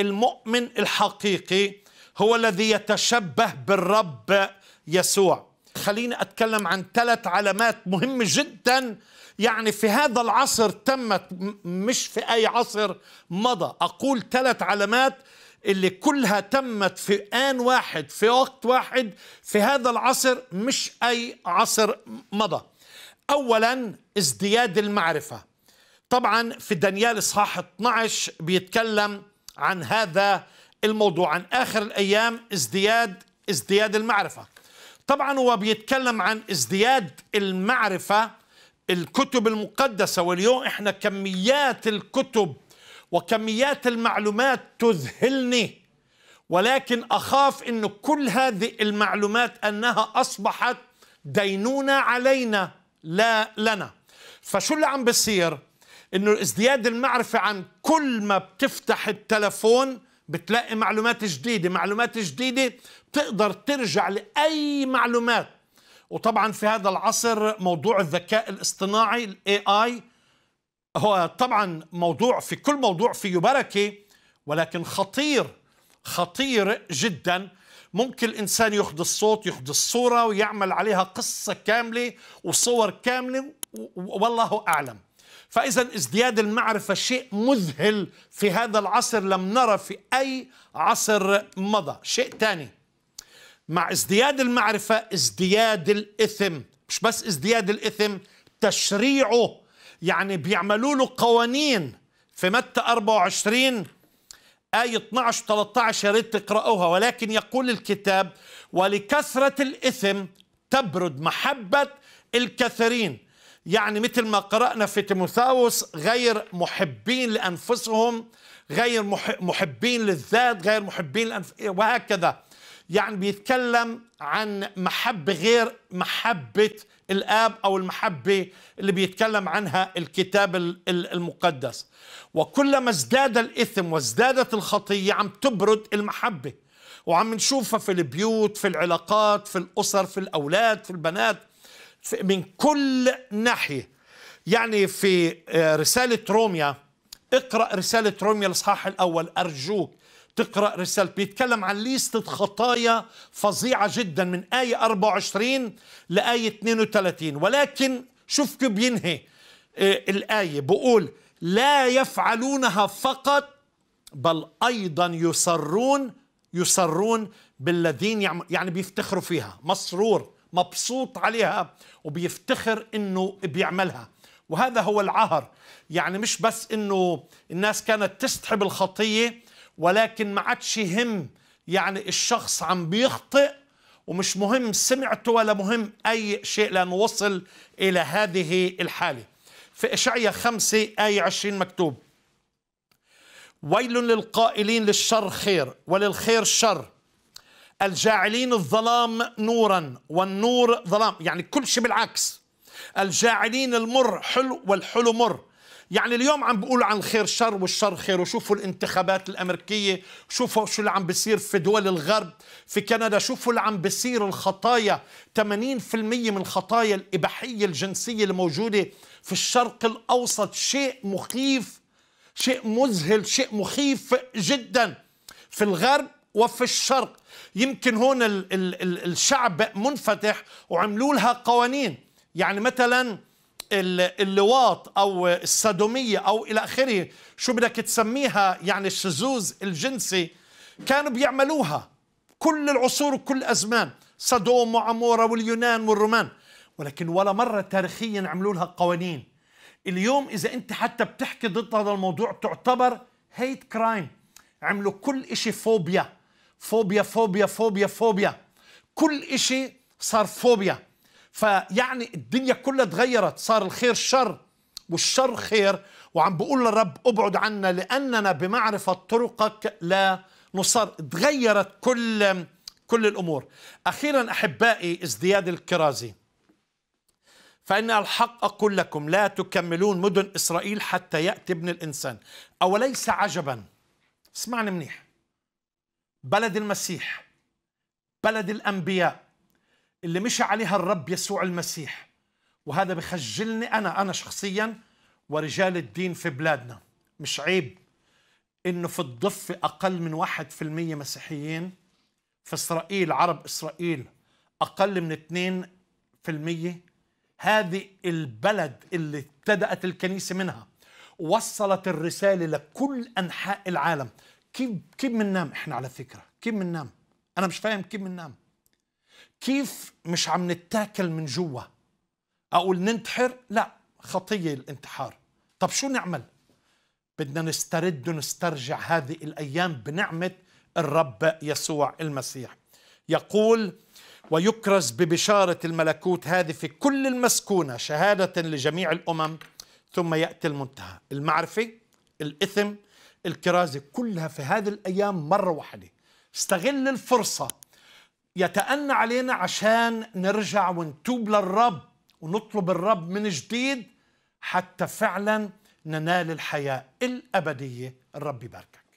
المؤمن الحقيقي هو الذي يتشبه بالرب يسوع خليني أتكلم عن ثلاث علامات مهمة جدا يعني في هذا العصر تمت مش في أي عصر مضى أقول ثلاث علامات اللي كلها تمت في آن واحد في وقت واحد في هذا العصر مش أي عصر مضى أولا ازدياد المعرفة طبعا في دانيال إصحاح 12 بيتكلم عن هذا الموضوع عن آخر الأيام ازدياد ازدياد المعرفة طبعا هو بيتكلم عن ازدياد المعرفة الكتب المقدسة واليوم احنا كميات الكتب وكميات المعلومات تذهلني ولكن أخاف أن كل هذه المعلومات أنها أصبحت دينونة علينا لا لنا فشو اللي عم بصير انه ازدياد المعرفه عن كل ما بتفتح التلفون بتلاقي معلومات جديده معلومات جديده بتقدر ترجع لاي معلومات وطبعا في هذا العصر موضوع الذكاء الاصطناعي الاي اي هو طبعا موضوع في كل موضوع فيه بركه ولكن خطير خطير جدا ممكن الانسان ياخذ الصوت ياخذ الصوره ويعمل عليها قصه كامله وصور كامله والله اعلم فإذا ازدياد المعرفة شيء مذهل في هذا العصر لم نرى في أي عصر مضى شيء ثاني مع ازدياد المعرفة ازدياد الإثم مش بس ازدياد الإثم تشريعه يعني بيعملوا له قوانين في متى 24 آية 12 13 يا ريت تقرأوها ولكن يقول الكتاب ولكثرة الإثم تبرد محبة الكثيرين يعني مثل ما قرأنا في تيموثاوس غير محبين لأنفسهم غير محبين للذات غير محبين لأنف... وهكذا يعني بيتكلم عن محبة غير محبة الآب أو المحبة اللي بيتكلم عنها الكتاب المقدس وكلما ازداد الإثم وازدادت الخطية عم تبرد المحبة وعم نشوفها في البيوت في العلاقات في الأسر في الأولاد في البنات من كل ناحية يعني في آه، رسالة روميا اقرأ رسالة روميا الإصحاح الأول أرجوك تقرأ رسالة بيتكلم عن ليستة خطايا فظيعة جدا من آية 24 لآية 32 ولكن شوف كيف بينهي آه، الآية بقول لا يفعلونها فقط بل أيضا يصرون يصرون بالذين يعني بيفتخروا فيها مسرور مبسوط عليها وبيفتخر انه بيعملها وهذا هو العهر يعني مش بس انه الناس كانت تستحب الخطيه ولكن ما عادش يهم يعني الشخص عم بيخطئ ومش مهم سمعته ولا مهم اي شيء لانه وصل الى هذه الحاله في اشعيا 5 ايه 20 مكتوب ويل للقائلين للشر خير وللخير شر الجاعلين الظلام نورا والنور ظلام يعني كل شيء بالعكس الجاعلين المر حلو والحلو مر يعني اليوم عم بقول عن الخير شر والشر خير وشوفوا الانتخابات الأمريكية شوفوا شو اللي عم بيصير في دول الغرب في كندا شوفوا اللي عم بيصير الخطايا 80% من الخطايا الإباحية الجنسية الموجودة في الشرق الأوسط شيء مخيف شيء مذهل شيء مخيف جدا في الغرب وفي الشرق يمكن هون الـ الـ الـ الشعب منفتح وعملوا لها قوانين يعني مثلا اللواط او السادوميه او الى اخره شو بدك تسميها يعني الشذوذ الجنسي كانوا بيعملوها كل العصور وكل الازمان صدوم وعموره واليونان والرومان ولكن ولا مره تاريخيا عملوا لها قوانين اليوم اذا انت حتى بتحكي ضد هذا الموضوع تعتبر هيت كرايم عملوا كل شيء فوبيا فوبيا فوبيا فوبيا فوبيا كل إشي صار فوبيا فيعني الدنيا كلها تغيرت صار الخير شر والشر خير وعم بقول للرب ابعد عنا لأننا بمعرفة طرقك لا نصر تغيرت كل كل الأمور أخيرا أحبائي ازدياد الكرازي فإن الحق أقول لكم لا تكملون مدن إسرائيل حتى يأتي ابن الإنسان أوليس عجبا اسمعني منيح بلد المسيح بلد الأنبياء اللي مشى عليها الرب يسوع المسيح وهذا بخجلني أنا أنا شخصيا ورجال الدين في بلادنا مش عيب إنه في الضفة أقل من واحد في المية مسيحيين في إسرائيل عرب إسرائيل أقل من اثنين في المية هذه البلد اللي ابتدأت الكنيسة منها وصلت الرسالة لكل أنحاء العالم كيف كيف بننام احنا على فكره كيف بننام انا مش فاهم كيف بننام كيف مش عم نتاكل من جوا اقول ننتحر لا خطيه الانتحار طب شو نعمل بدنا نسترد ونسترجع هذه الايام بنعمه الرب يسوع المسيح يقول ويكرز ببشاره الملكوت هذه في كل المسكونه شهاده لجميع الامم ثم ياتي المنتهى المعرفه الاثم الكرازي كلها في هذه الأيام مرة واحدة استغل الفرصة يتأنى علينا عشان نرجع ونتوب للرب ونطلب الرب من جديد حتى فعلا ننال الحياة الأبدية الرب يباركك